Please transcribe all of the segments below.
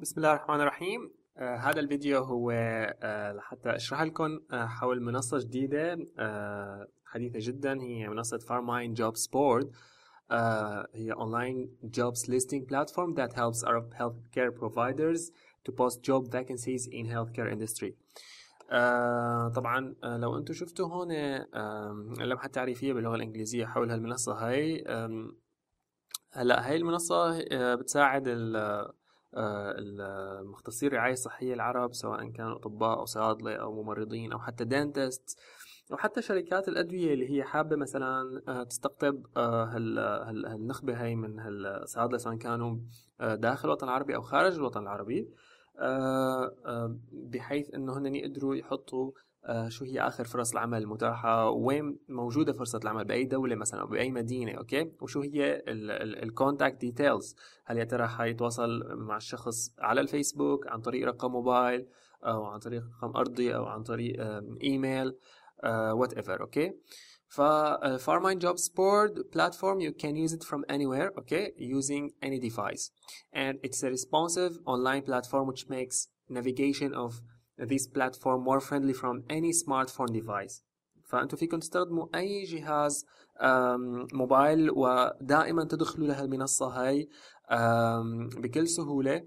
بسم الله الرحمن الرحيم آه هذا الفيديو هو آه لحتى اشرح لكم آه حول منصة جديدة آه حديثة جدا هي منصة فارماين جوبز بورد هي اونلاين جوبز ليستنج بلاتفورم that helps Arab healthcare providers to post job vacancies in healthcare industry اندستري آه، طبعا آه، لو انتم شفتوا هون آه لمحة تعريفية باللغة الإنجليزية حول هالمنصة هاي هلا هاي المنصة آه، بتساعد آه، المختصين رعاية صحية العرب سواء كانوا أطباء أو صيادلة أو ممرضين أو حتى دينتست أو حتى شركات الأدوية اللي هي حابة مثلا آه، تستقطب آه، هالنخبة هاي من هالصيادلة سواء كانوا داخل الوطن العربي أو خارج الوطن العربي بحيث انه هن يقدروا يحطوا آه، شو هي اخر فرص العمل المتاحه وين موجوده فرصه العمل باي دوله مثلا او باي مدينه اوكي وشو هي الكونتاكت ديتيلز هل يا ترى حيتواصل مع الشخص على الفيسبوك عن طريق رقم موبايل او عن طريق رقم ارضي او عن طريق ايميل وات آه، ايفر اوكي ف Farmine جوبز بورد platform you can use it from anywhere okay using any device and it's a responsive online platform which makes navigation of this platform more friendly from any smartphone device فانتم فيكم تستخدموا اي جهاز موبايل ودائما تدخلوا لهالمنصه هاي بكل سهوله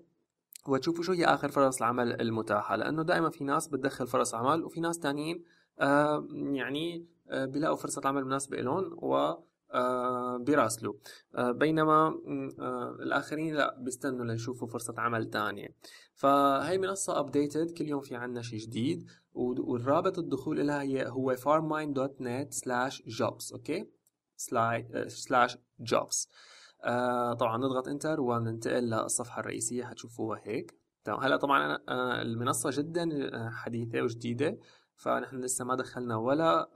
وتشوفوا شو هي اخر فرص العمل المتاحه لانه دائما في ناس بتدخل فرص عمل وفي ناس تانيين يعني آه، بيلاقوا فرصه عمل مناسبه لهم و آه، براسله آه، بينما آه، الآخرين لا بيستنوا ليشوفوا فرصة عمل ثانيه فهي منصة أبديتد كل يوم في عنا شيء جديد والرابط الدخول لها هي هو farmmind.net jobs أوكي سلاش jobs طبعا نضغط انتر وننتقل للصفحة الرئيسية حتشوفوها هيك هلا طبعا انا المنصة جدا حديثة وجديدة فنحن لسه ما دخلنا ولا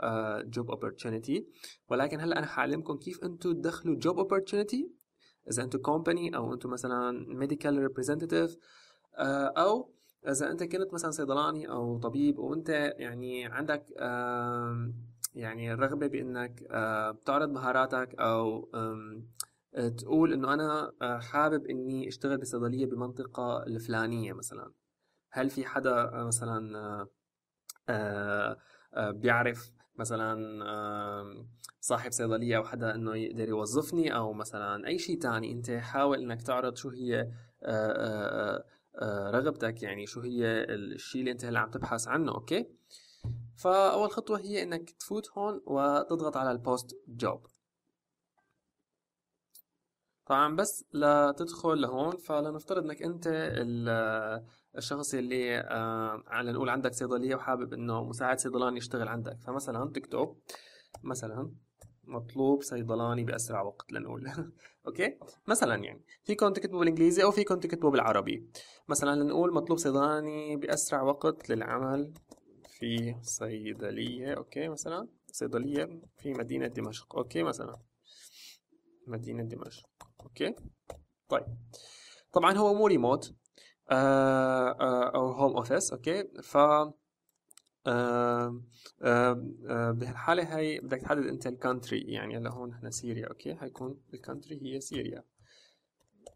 جوب آه، اوبورتونيتي ولكن هلا انا حعلمكم كيف انتم تدخلوا جوب اوبورتونيتي اذا انتم كومباني او انتم مثلا ميديكال آه، ريبريزنتيف او اذا انت كنت مثلا صيدلاني او طبيب وانت يعني عندك يعني الرغبه بانك آه، تعرض مهاراتك او تقول انه انا حابب اني اشتغل بصيدليه بمنطقه الفلانيه مثلا هل في حدا مثلا آه، آه، بيعرف مثلا صاحب صيدليه او حدا انه يقدر يوظفني او مثلا اي شيء تاني انت حاول انك تعرض شو هي آه، رغبتك يعني شو هي الشيء اللي انت هلا عم تبحث عنه اوكي فاول خطوه هي انك تفوت هون وتضغط على البوست جوب طبعا بس لتدخل لهون فلنفترض انك انت الشخص اللي آه على نقول عندك صيدليه وحابب انه مساعد صيدلاني يشتغل عندك فمثلا تكتب مثلا مطلوب صيدلاني باسرع وقت لنقول اوكي مثلا يعني فيكم تكتبوا بالانجليزي او فيكم تكتبوا بالعربي مثلا لنقول مطلوب صيدلاني باسرع وقت للعمل في صيدليه اوكي مثلا صيدليه في مدينه دمشق اوكي مثلا مدينه دمشق اوكي طيب طبعا هو مو ريموت او هوم اوفيس اوكي ف آه، آه، آه، بهالحاله هي بدك تحدد انت الكونتري يعني هلا هون نحن سوريا اوكي حيكون الكونتري هي سوريا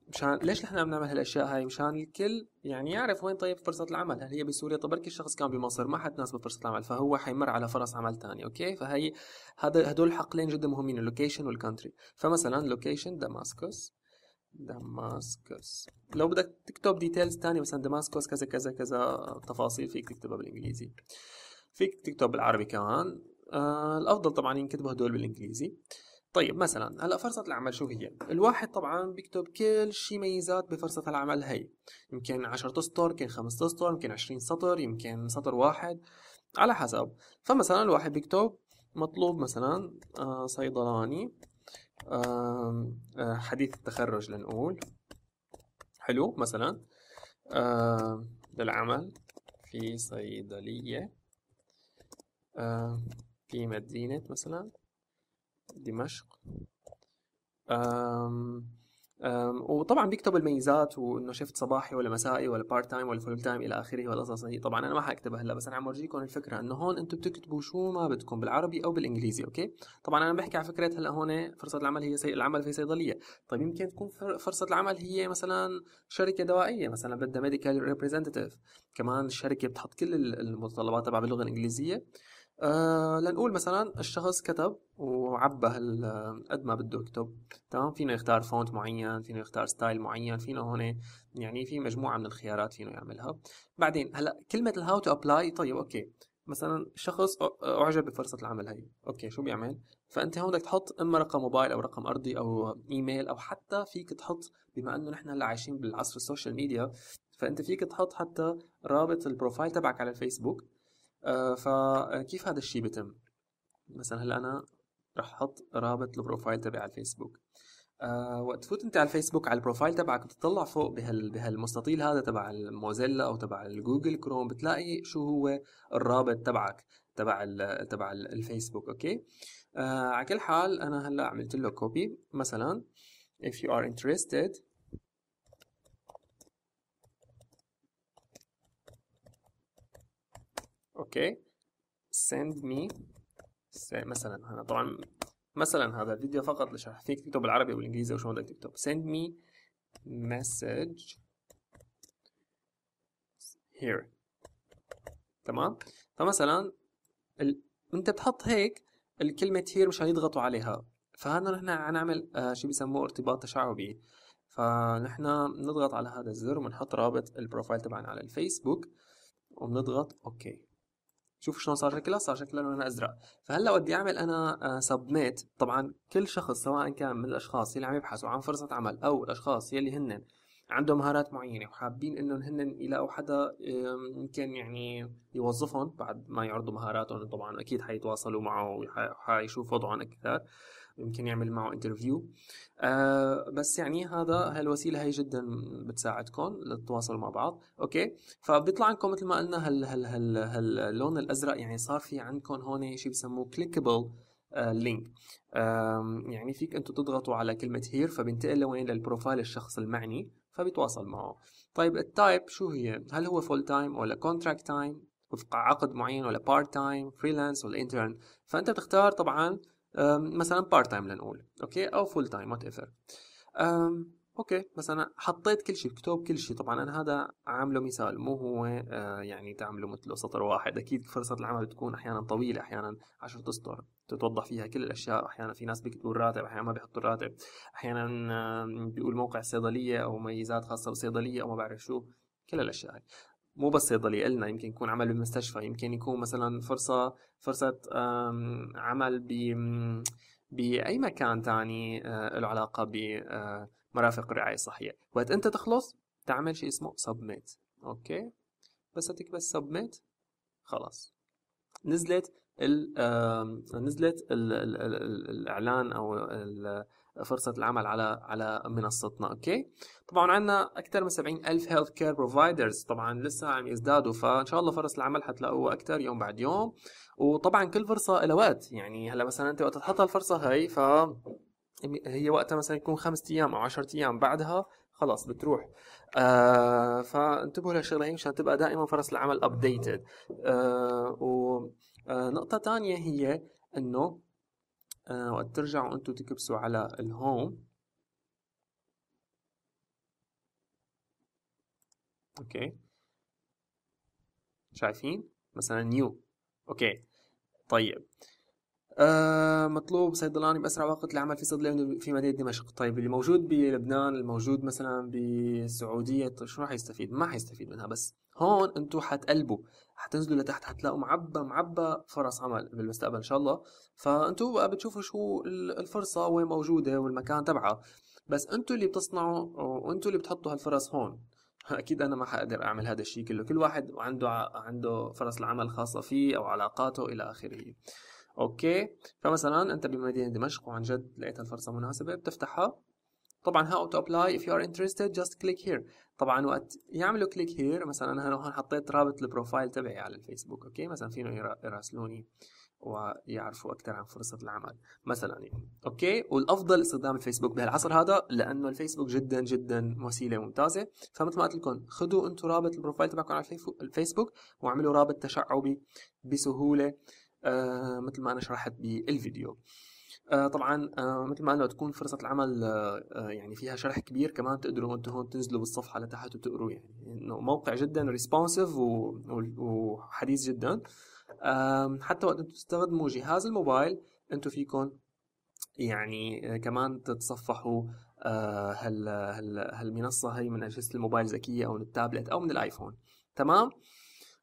مشان ليش نحن عم نعمل هالاشياء هاي مشان الكل يعني يعرف وين طيب فرصه العمل هل هي بسوريا طب بركي الشخص كان بمصر ما حتناسبه فرصه العمل فهو حيمر على فرص عمل ثانية اوكي فهي هذا هدول حقلين جدا مهمين اللوكيشن والكونتري فمثلا لوكيشن دماسكس دماسكس لو بدك تكتب ديتيلز تانية مثلا دماسكس كذا كذا كذا تفاصيل فيك تكتبها بالانجليزي فيك تكتب بالعربي كمان آه الافضل طبعا ينكتبوا هدول بالانجليزي طيب مثلا هلا فرصة العمل شو هي؟ الواحد طبعا بيكتب كل شيء ميزات بفرصة العمل هي، يمكن 10 اسطر، يمكن 5 اسطر، يمكن 20 سطر، يمكن سطر واحد، على حسب، فمثلا الواحد بيكتب مطلوب مثلا آه، صيدلاني آه، حديث التخرج لنقول حلو مثلا للعمل في صيدلية في مدينة مثلا دمشق وطبعا بيكتبوا الميزات وانه شفت صباحي ولا مسائي ولا بارت تايم ولا فول تايم الى اخره والقصص هي طبعا انا ما حاكتبها هلا بس انا عم ورجيكم الفكره انه هون انتم بتكتبوا شو ما بدكم بالعربي او بالانجليزي اوكي طبعا انا بحكي على فكره هلا هون فرصه العمل هي سي... العمل في صيدليه طيب يمكن تكون فرصه العمل هي مثلا شركه دوائيه مثلا بدها ميديكال ريبريزنتيف كمان الشركه بتحط كل المتطلبات تبع باللغه الانجليزيه آه، لنقول مثلا الشخص كتب وعبى آه، قد ما بده يكتب تمام فينا يختار فونت معين فينا يختار ستايل معين فينا هون يعني في مجموعه من الخيارات فينا يعملها بعدين هلا كلمه الهاو تو ابلاي طيب اوكي مثلا شخص اعجب بفرصه العمل هي اوكي شو بيعمل فانت هون بدك تحط اما رقم موبايل او رقم ارضي او ايميل او حتى فيك تحط بما انه نحن هلا عايشين بالعصر السوشيال ميديا فانت فيك تحط حتى رابط البروفايل تبعك على الفيسبوك آه، فكيف هذا الشيء بيتم مثلا هلا انا راح احط رابط البروفايل تبعي على الفيسبوك أه وقت تفوت انت على الفيسبوك على البروفايل تبعك بتطلع فوق بهال بهالمستطيل هذا تبع الموزيلا او تبع الجوجل كروم بتلاقي شو هو الرابط تبعك تبع الـ تبع الـ الفيسبوك اوكي آه على كل حال انا هلا عملت له كوبي مثلا if you are interested اوكي send me مثلا انا طبعا مثلا هذا الفيديو فقط لشرح فيك تكتب بالعربي والانجليزي وشو بدك تكتب send me message here تمام فمثلا ال... انت بتحط هيك الكلمة here مشان يضغطوا عليها فهذا نحن حنعمل آه شيء بسموه ارتباط تشعبي فنحن بنضغط على هذا الزر وبنحط رابط البروفايل تبعنا على الفيسبوك وبنضغط اوكي شوفوا شلون صار شكلها صار شكلها لونها ازرق فهلا بدي اعمل انا سبميت آه، طبعا كل شخص سواء كان من الاشخاص اللي عم يبحثوا عن فرصه عمل او الاشخاص يلي هن عندهم مهارات معينه وحابين انهم هن يلاقوا حدا يمكن يعني يوظفهم بعد ما يعرضوا مهاراتهم طبعا اكيد حيتواصلوا معه وحيشوفوا وضعهم اكثر ويمكن يعمل معه انترفيو آه بس يعني هذا هالوسيله هي جدا بتساعدكم للتواصل مع بعض اوكي فبيطلع عندكم مثل ما قلنا هال هال هال هاللون الازرق يعني صار في عندكم هون شيء بسموه كليكبل لينك آه، يعني فيك انتم تضغطوا على كلمه هير فبينتقل لوين للبروفايل الشخص المعني فبيتواصل معه طيب التايب شو هي هل هو فول تايم ولا كونتراكت تايم وفق عقد معين ولا بارت تايم فريلانس ولا انترن فانت بتختار طبعا مثلا بارت تايم لنقول اوكي او فول تايم وات ايفر اوكي مثلا حطيت كل شيء كتب كل شيء طبعا انا هذا عامله مثال مو هو آه، يعني تعمله مثله سطر واحد اكيد فرصه العمل بتكون احيانا طويله احيانا 10 اسطر تتوضح فيها كل الاشياء احيانا في ناس بيكتبوا الراتب احيانا ما بيحطوا الراتب احيانا بيقول موقع الصيدليه او ميزات خاصه بالصيدليه او ما بعرف شو كل الاشياء هاي مو بس صيدلي قلنا يمكن يكون عمل بمستشفى يمكن يكون مثلا فرصة فرصة عمل ب بأي مكان تاني آه، له علاقة بمرافق آه، الرعاية الصحية وقت أنت تخلص تعمل شيء اسمه سبميت أوكي بس تكبس سبميت خلاص نزلت ال نزلت ال ال ال الإعلان أو ال فرصة العمل على على منصتنا أوكي طبعا عندنا أكثر من 70 ألف هيلث كير بروفايدرز طبعا لسه عم يزدادوا فإن شاء الله فرص العمل حتلاقوها أكثر يوم بعد يوم وطبعا كل فرصة لها وقت يعني هلا مثلا أنت وقت تحط الفرصة هي ف هي وقتها مثلا يكون خمسة أيام أو 10 أيام بعدها خلاص بتروح آه فانتبهوا لهالشغله هي مشان تبقى دائما فرص العمل ابديتد آه ونقطه آه، ثانيه هي انه آه، وقت ترجعوا انتو تكبسوا على الهوم اوكي شايفين مثلا نيو اوكي طيب آه مطلوب صيدلاني باسرع وقت للعمل في صيدليه في مدينه دمشق، طيب اللي موجود بلبنان الموجود مثلا بالسعوديه طيب شو راح يستفيد؟ ما حيستفيد منها بس هون انتم حتقلبوا حتنزلوا لتحت حتلاقوا معبى معبى فرص عمل بالمستقبل ان شاء الله، فانتم بقى بتشوفوا شو الفرصه وين موجوده والمكان تبعها، بس انتم اللي بتصنعوا وانتم اللي بتحطوا هالفرص هون، اكيد انا ما حقدر اعمل هذا الشيء كله كل واحد عنده عنده فرص العمل خاصه فيه او علاقاته الى اخره اوكي فمثلا انت بمدينه دمشق وعن جد لقيت الفرصه مناسبه بتفتحها طبعا هاو تو ابلاي اف يو ار انترستد جاست كليك هير طبعا وقت يعملوا كليك هير مثلا انا هون حطيت رابط البروفايل تبعي على الفيسبوك اوكي مثلا فينوا يراسلوني ويعرفوا اكثر عن فرصه العمل مثلا يعني اوكي والافضل استخدام الفيسبوك بهالعصر هذا لانه الفيسبوك جدا جدا وسيله ممتازه فمثل ما قلت لكم خذوا انتم رابط البروفايل تبعكم على الفيسبوك واعملوا رابط تشعبي بسهوله آه، مثل ما انا شرحت بالفيديو آه، طبعا آه، مثل ما قلنا تكون فرصة العمل يعني فيها شرح كبير كمان تقدروا انتم هون تنزلوا بالصفحة لتحت وتقروا يعني انه موقع جدا ريسبونسيف وحديث جدا حتى وقت انتم تستخدموا جهاز الموبايل انتم فيكم يعني كمان تتصفحوا هال هالمنصة هي من أجهزة الموبايل الذكية أو من التابلت أو من الآيفون تمام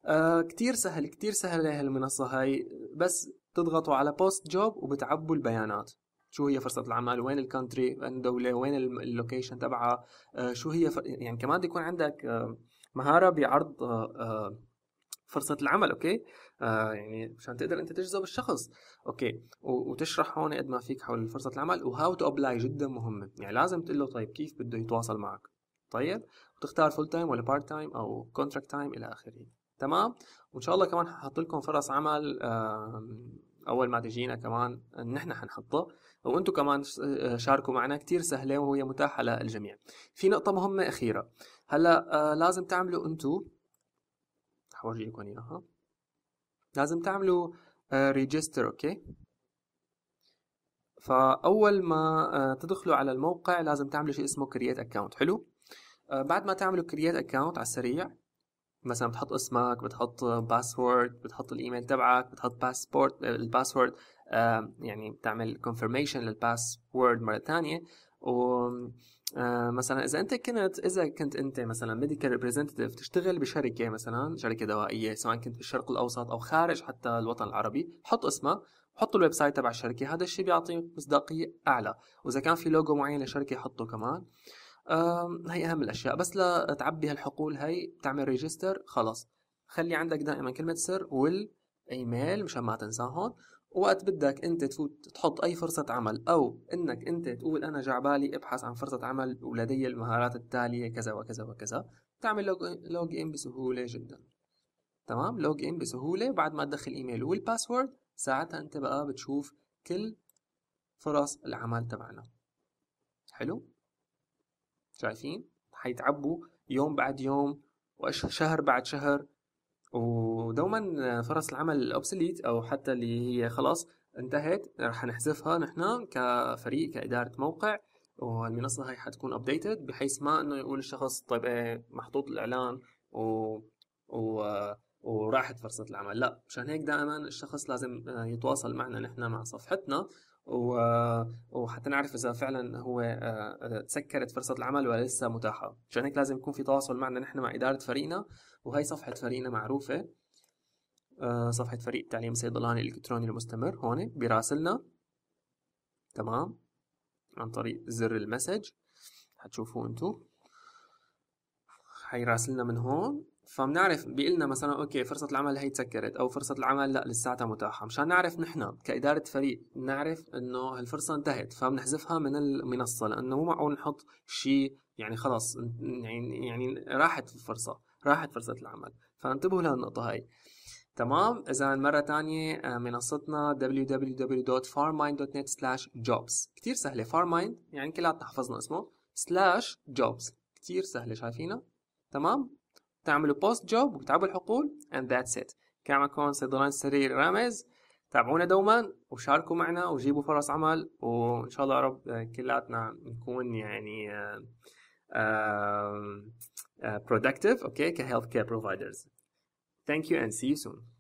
آه كتير سهل كتير سهلة هالمنصة هاي بس تضغطوا على بوست جوب وبتعبوا البيانات شو هي فرصة العمل وين الكونتري وين الدولة وين اللوكيشن تبعها آه شو هي فر... يعني كمان يكون عندك آه مهارة بعرض آه،, آه فرصة العمل اوكي آه يعني مشان تقدر انت تجذب الشخص اوكي وتشرح هون قد ما فيك حول فرصة العمل وهاو تو ابلاي جدا مهمة يعني لازم تقول له طيب كيف بده يتواصل معك طيب وتختار فول تايم ولا بارت تايم او كونتراكت تايم الى اخره تمام وان شاء الله كمان ححط لكم فرص عمل اول ما تجينا كمان نحن حنحطها وانتم كمان آه، شاركوا معنا كتير سهله وهي متاحه للجميع في نقطه مهمه اخيره هلا آه، لازم تعملوا انتم رح اورجيكم اياها لازم تعملوا ريجستر آه، اوكي فاول ما تدخلوا على الموقع لازم تعملوا شيء اسمه كرييت اكونت حلو بعد ما تعملوا كرييت اكونت على السريع مثلا بتحط اسمك بتحط باسورد بتحط الايميل تبعك بتحط باسبورت آه، الباسورد يعني بتعمل كونفرميشن للباسورد مره ثانيه و آه، مثلا اذا انت كنت اذا كنت انت مثلا ميديكال ريبريزنتيف تشتغل بشركه مثلا شركه دوائيه سواء كنت بالشرق الاوسط او خارج حتى الوطن العربي حط اسمك حط الويب سايت تبع الشركه هذا الشيء بيعطي مصداقيه اعلى واذا كان في لوجو معين لشركه حطه كمان آه هي أهم الأشياء بس لتعبي هالحقول هي بتعمل ريجستر خلص خلي عندك دائما كلمة سر والإيميل مشان ما تنساهم وقت بدك انت تفوت تحط اي فرصة عمل او انك انت تقول انا جعبالي ابحث عن فرصة عمل ولدي المهارات التالية كذا وكذا وكذا تعمل لوج ان بسهولة جدا تمام لوج ان بسهولة بعد ما تدخل ايميل والباسورد ساعتها انت بقى بتشوف كل فرص العمل تبعنا حلو شايفين حيتعبوا يوم بعد يوم وشهر بعد شهر ودوما فرص العمل الاوبسليت او حتى اللي هي خلاص انتهت رح نحذفها نحن كفريق كاداره موقع والمنصه هاي حتكون ابديتد بحيث ما انه يقول الشخص طيب ايه محطوط الاعلان و و وراحت فرصة العمل لا مشان هيك دائما الشخص لازم آه، يتواصل معنا نحن مع صفحتنا وحتى نعرف اذا فعلا هو آه، آه، تسكرت فرصه العمل ولا لسه متاحه مشان هيك لازم يكون في تواصل معنا نحن مع اداره فريقنا وهي صفحه فريقنا معروفه صفحه فريق التعليم الصيدلاني الالكتروني المستمر هون بيراسلنا تمام عن طريق زر المسج حتشوفوه انتو حيراسلنا من هون فبنعرف بيقول لنا مثلا اوكي فرصه العمل هي تسكرت او فرصه العمل لا لساتها متاحه مشان نعرف نحن كاداره فريق نعرف انه هالفرصه انتهت فبنحذفها من المنصه لانه مو معقول نحط شيء يعني خلص يعني يعني راحت الفرصه راحت فرصه العمل فانتبهوا لهالنقطه هاي تمام اذا مره ثانيه آه، منصتنا www.farmind.net/jobs كثير سهله farmind يعني كلياتنا حفظنا اسمه سلاش jobs كثير سهله شايفينها تمام تعملوا بوست جوب وتعبوا الحقول and that's it معكم صيدلان سرير رامز تابعونا دوما وشاركوا معنا وجيبوا فرص عمل وان شاء الله يا رب آه، كلاتنا نكون يعني آه، آه، productive okay كهيلث كير بروفايدرز Thank you and see you soon.